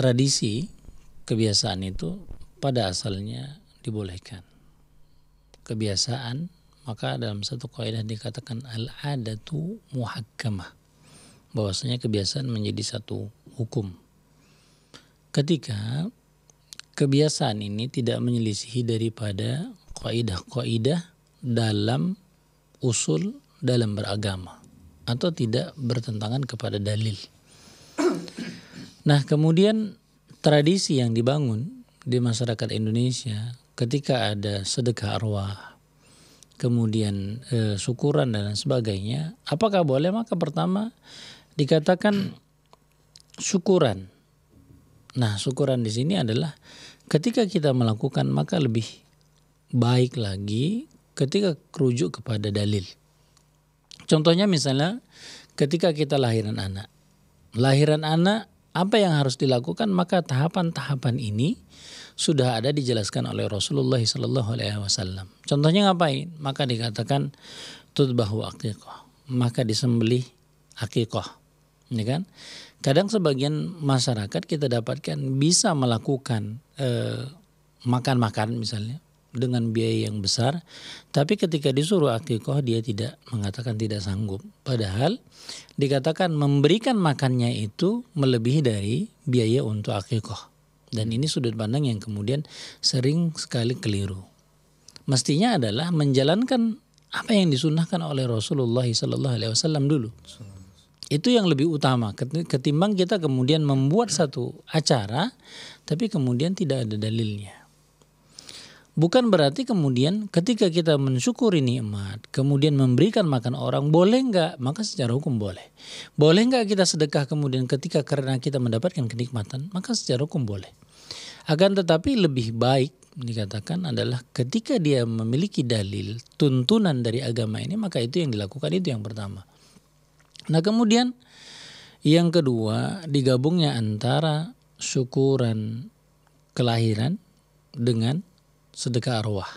tradisi kebiasaan itu pada asalnya dibolehkan. Kebiasaan maka dalam satu kaidah dikatakan al-adatu muhakkamah. Bahwasanya kebiasaan menjadi satu hukum. Ketika kebiasaan ini tidak menyelisihi daripada kaidah-kaidah dalam usul dalam beragama atau tidak bertentangan kepada dalil. Nah, kemudian tradisi yang dibangun di masyarakat Indonesia ketika ada sedekah arwah, kemudian e, syukuran dan sebagainya, apakah boleh? Maka pertama dikatakan syukuran. Nah, syukuran di sini adalah ketika kita melakukan maka lebih baik lagi ketika kerujuk kepada dalil. Contohnya misalnya ketika kita lahiran anak. Lahiran anak apa yang harus dilakukan maka tahapan-tahapan ini sudah ada dijelaskan oleh Rasulullah Sallallahu Alaihi Wasallam. Contohnya ngapain? Maka dikatakan tutbahu akikoh, maka disembelih akikoh, Ini ya kan? Kadang sebagian masyarakat kita dapatkan bisa melakukan eh, makan-makan eh, makan -makan misalnya, dengan biaya yang besar, tapi ketika disuruh akikoh dia tidak mengatakan tidak sanggup. Padahal dikatakan memberikan makannya itu melebihi dari biaya untuk akikoh. Dan ini sudut pandang yang kemudian sering sekali keliru. Mestinya adalah menjalankan apa yang disunahkan oleh Rasulullah Sallallahu Alaihi Wasallam dulu. Itu yang lebih utama ketimbang kita kemudian membuat satu acara tapi kemudian tidak ada dalilnya. Bukan berarti kemudian ketika kita mensyukuri nikmat, kemudian memberikan makan orang, boleh nggak? Maka secara hukum boleh. Boleh nggak kita sedekah kemudian ketika karena kita mendapatkan kenikmatan, maka secara hukum boleh. Akan tetapi lebih baik dikatakan adalah ketika dia memiliki dalil, tuntunan dari agama ini, maka itu yang dilakukan itu yang pertama. Nah kemudian yang kedua digabungnya antara syukuran kelahiran dengan sedekah arwah.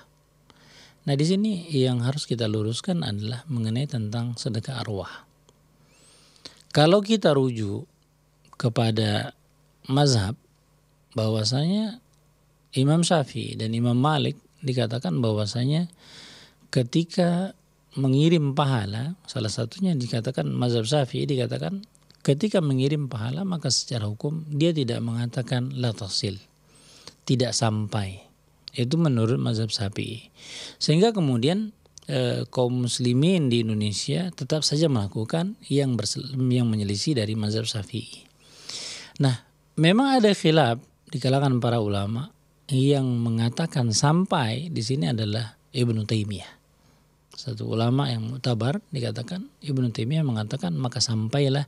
Nah di sini yang harus kita luruskan adalah mengenai tentang sedekah arwah. Kalau kita rujuk kepada mazhab bahwasanya Imam Syafi'i dan Imam Malik dikatakan bahwasanya ketika mengirim pahala salah satunya dikatakan mazhab Syafi'i dikatakan ketika mengirim pahala maka secara hukum dia tidak mengatakan la tidak sampai itu menurut mazhab Syafi'i. Sehingga kemudian e, kaum muslimin di Indonesia tetap saja melakukan yang yang menyelisih dari mazhab Syafi'i. Nah, memang ada khilaf di kalangan para ulama yang mengatakan sampai di sini adalah Ibnu Taimiyah satu ulama yang mutabar dikatakan Ibnu Taimiyah mengatakan maka sampailah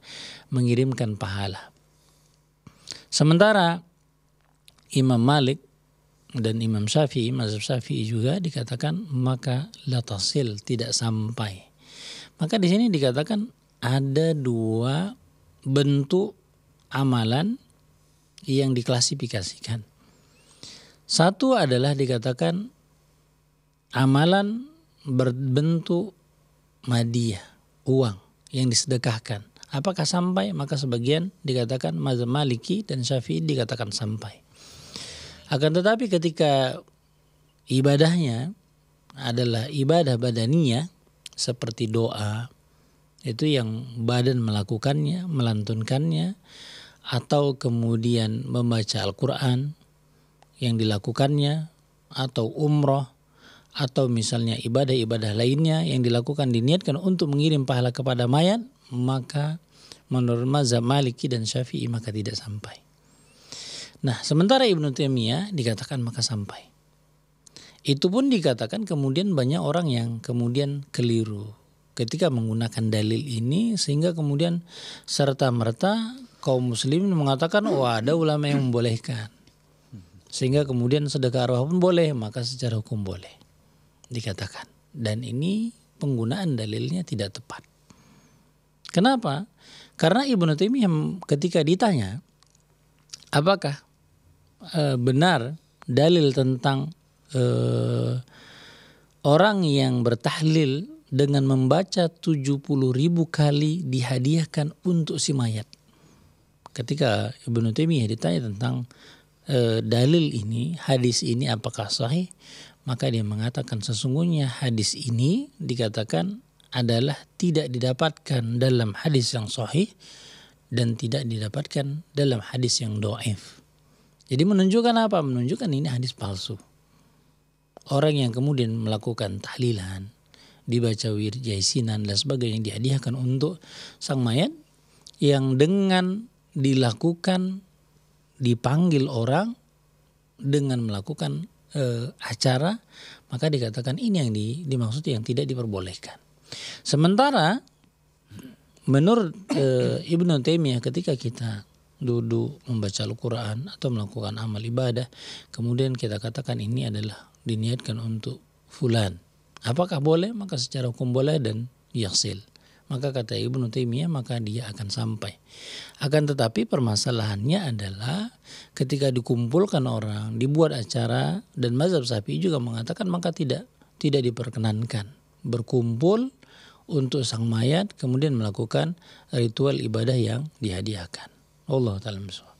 mengirimkan pahala. Sementara Imam Malik dan Imam Syafi'i, Mazhab Syafi'i juga dikatakan maka latasil tidak sampai. Maka di sini dikatakan ada dua bentuk amalan yang diklasifikasikan. Satu adalah dikatakan amalan berbentuk media uang yang disedekahkan. Apakah sampai? Maka sebagian dikatakan mazhab Maliki dan Syafi'i dikatakan sampai. Akan tetapi ketika ibadahnya adalah ibadah badannya seperti doa itu yang badan melakukannya, melantunkannya atau kemudian membaca Al-Qur'an yang dilakukannya atau umroh atau misalnya ibadah-ibadah lainnya yang dilakukan diniatkan untuk mengirim pahala kepada mayat maka menurut mazhab Maliki dan Syafi'i maka tidak sampai. Nah, sementara Ibnu Taimiyah dikatakan maka sampai. Itu pun dikatakan kemudian banyak orang yang kemudian keliru ketika menggunakan dalil ini sehingga kemudian serta merta kaum Muslim mengatakan oh ada ulama yang membolehkan. Sehingga kemudian sedekah arwah pun boleh, maka secara hukum boleh dikatakan. Dan ini penggunaan dalilnya tidak tepat. Kenapa? Karena Ibnu Taimiyah ketika ditanya apakah Eh, benar dalil tentang e, orang yang bertahlil dengan membaca 70 ribu kali dihadiahkan untuk si mayat. Ketika Ibnu Taimiyah ditanya tentang e, dalil ini, hadis ini apakah sahih? Maka dia mengatakan sesungguhnya hadis ini dikatakan adalah tidak didapatkan dalam hadis yang sahih dan tidak didapatkan dalam hadis yang do'if. Jadi menunjukkan apa? Menunjukkan ini hadis palsu. Orang yang kemudian melakukan tahlilan, dibaca wir jaisinan dan sebagainya yang dihadiahkan untuk sang mayat yang dengan dilakukan dipanggil orang dengan melakukan e, acara maka dikatakan ini yang di, dimaksud yang tidak diperbolehkan. Sementara menurut e, Ibnu Taimiyah ketika kita duduk membaca Al-Quran atau melakukan amal ibadah, kemudian kita katakan ini adalah diniatkan untuk fulan. Apakah boleh? Maka secara hukum boleh dan yaksil. Maka kata Ibnu Taimiyah maka dia akan sampai. Akan tetapi permasalahannya adalah ketika dikumpulkan orang, dibuat acara dan mazhab sapi juga mengatakan maka tidak tidak diperkenankan berkumpul untuk sang mayat kemudian melakukan ritual ibadah yang dihadiahkan. Allahu Teala